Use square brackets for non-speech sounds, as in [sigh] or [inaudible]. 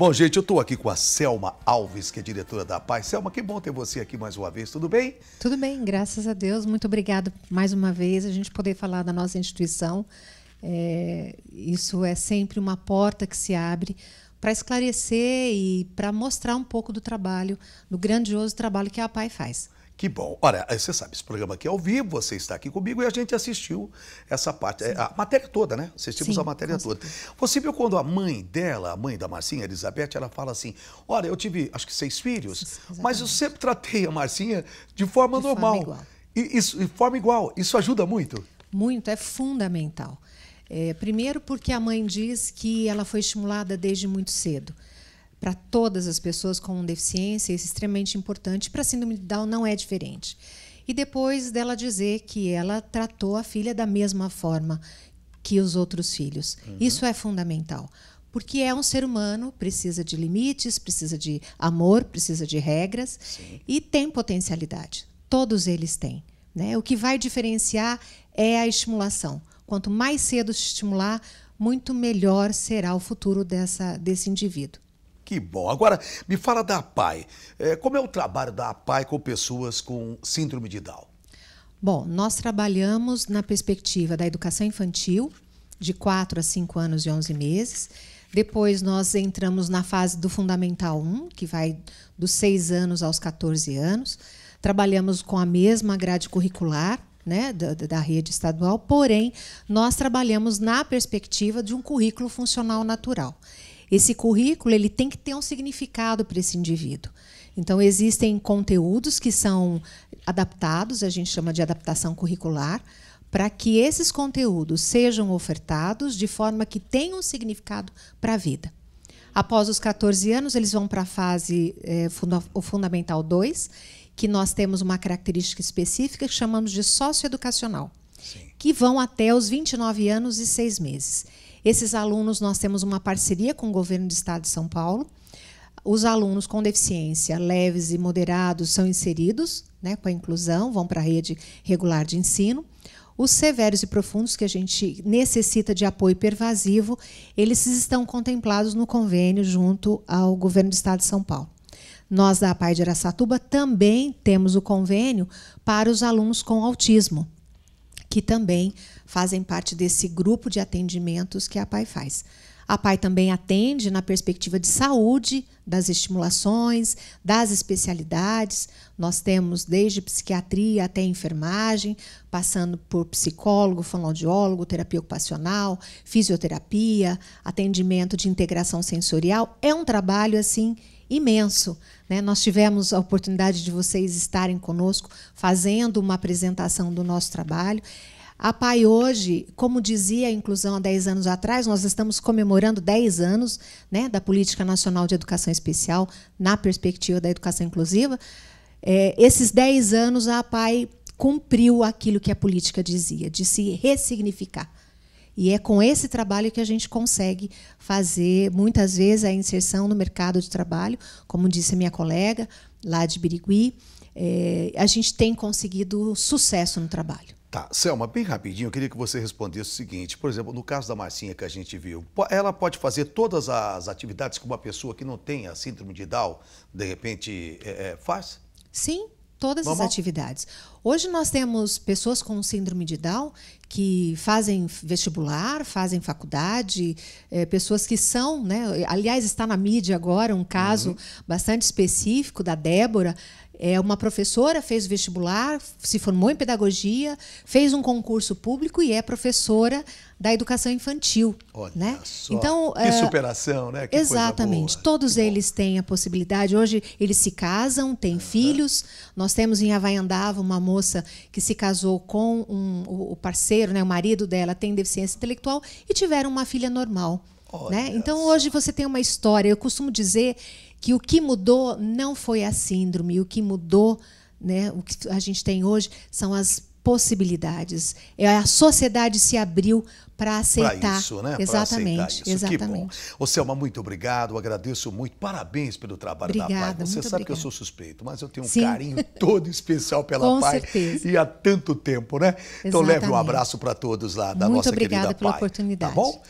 Bom, gente, eu estou aqui com a Selma Alves, que é diretora da Paz. Selma, que bom ter você aqui mais uma vez. Tudo bem? Tudo bem, graças a Deus. Muito obrigado mais uma vez a gente poder falar da nossa instituição. É, isso é sempre uma porta que se abre para esclarecer e para mostrar um pouco do trabalho, do grandioso trabalho que a PAI faz. Que bom. Olha, você sabe, esse programa aqui é ao vivo, você está aqui comigo e a gente assistiu essa parte, é, Sim. a matéria toda, né? Assistimos Sim, a matéria toda. Você viu quando a mãe dela, a mãe da Marcinha, Elizabeth, ela fala assim: Olha, eu tive acho que seis filhos, Sim, mas eu sempre tratei a Marcinha de forma de normal. Forma igual. E, isso, de forma igual. Isso ajuda muito? Muito, é fundamental. É, primeiro, porque a mãe diz que ela foi estimulada desde muito cedo para todas as pessoas com deficiência, isso é extremamente importante. Para a síndrome de Down não é diferente. E depois dela dizer que ela tratou a filha da mesma forma que os outros filhos. Uhum. Isso é fundamental. Porque é um ser humano, precisa de limites, precisa de amor, precisa de regras Sim. e tem potencialidade. Todos eles têm. Né? O que vai diferenciar é a estimulação. Quanto mais cedo se estimular, muito melhor será o futuro dessa, desse indivíduo. Que bom. Agora, me fala da APAI. É, como é o trabalho da APAI com pessoas com síndrome de Down? Bom, nós trabalhamos na perspectiva da educação infantil, de 4 a 5 anos e 11 meses. Depois nós entramos na fase do Fundamental 1, que vai dos 6 anos aos 14 anos. Trabalhamos com a mesma grade curricular, né, da, da, rede estadual, porém, nós trabalhamos na perspectiva de um currículo funcional natural. Esse currículo ele tem que ter um significado para esse indivíduo. Então, existem conteúdos que são adaptados, a gente chama de adaptação curricular, para que esses conteúdos sejam ofertados de forma que tenham um significado para a vida. Após os 14 anos, eles vão para a fase é, funda o Fundamental 2, que nós temos uma característica específica que chamamos de socioeducacional, Sim. que vão até os 29 anos e 6 meses. Esses alunos, nós temos uma parceria com o governo do estado de São Paulo. Os alunos com deficiência leves e moderados são inseridos né, com a inclusão, vão para a rede regular de ensino. Os severos e profundos, que a gente necessita de apoio pervasivo, eles estão contemplados no convênio junto ao governo do estado de São Paulo. Nós, da APAI de Aracatuba, também temos o convênio para os alunos com autismo que também fazem parte desse grupo de atendimentos que a PAI faz. A PAI também atende na perspectiva de saúde, das estimulações, das especialidades. Nós temos desde psiquiatria até enfermagem, passando por psicólogo, fonoaudiólogo, terapia ocupacional, fisioterapia, atendimento de integração sensorial. É um trabalho assim imenso. Né? Nós tivemos a oportunidade de vocês estarem conosco fazendo uma apresentação do nosso trabalho. A PAI hoje, como dizia a inclusão há 10 anos atrás, nós estamos comemorando 10 anos né, da Política Nacional de Educação Especial na perspectiva da educação inclusiva. É, esses 10 anos, a PAI cumpriu aquilo que a política dizia, de se ressignificar e é com esse trabalho que a gente consegue fazer, muitas vezes, a inserção no mercado de trabalho, como disse a minha colega lá de Birigui. É, a gente tem conseguido sucesso no trabalho. Tá, Selma, bem rapidinho, eu queria que você respondesse o seguinte: por exemplo, no caso da Marcinha que a gente viu, ela pode fazer todas as atividades que uma pessoa que não tem a síndrome de Down, de repente, é, é faz? Sim, todas Vamos. as atividades. Hoje nós temos pessoas com síndrome de Down que fazem vestibular, fazem faculdade, é, pessoas que são, né? Aliás, está na mídia agora um caso uhum. bastante específico da Débora, é, uma professora fez vestibular, se formou em pedagogia, fez um concurso público e é professora da educação infantil. Olha né? Só. Então, que é, superação, né? Que exatamente. Todos que eles têm a possibilidade. Hoje eles se casam, têm uhum. filhos. Nós temos em Havaiandava uma moça que se casou com um, o parceiro, né? o marido dela tem deficiência intelectual e tiveram uma filha normal. Né? Então hoje você tem uma história. Eu costumo dizer que o que mudou não foi a síndrome, o que mudou, né, o que a gente tem hoje são as possibilidades. É a sociedade se abriu para aceitar. Pra isso, né? Exatamente. aceitar isso. Exatamente. Que bom. Ô, Selma, muito obrigado, agradeço muito, parabéns pelo trabalho obrigada, da PAI. Você sabe que eu sou suspeito, mas eu tenho um Sim. carinho [laughs] todo especial pela Com PAI. Certeza. E há tanto tempo, né? Exatamente. Então leve um abraço para todos lá da muito nossa querida PAI. Muito obrigada pela tá oportunidade. Tá bom?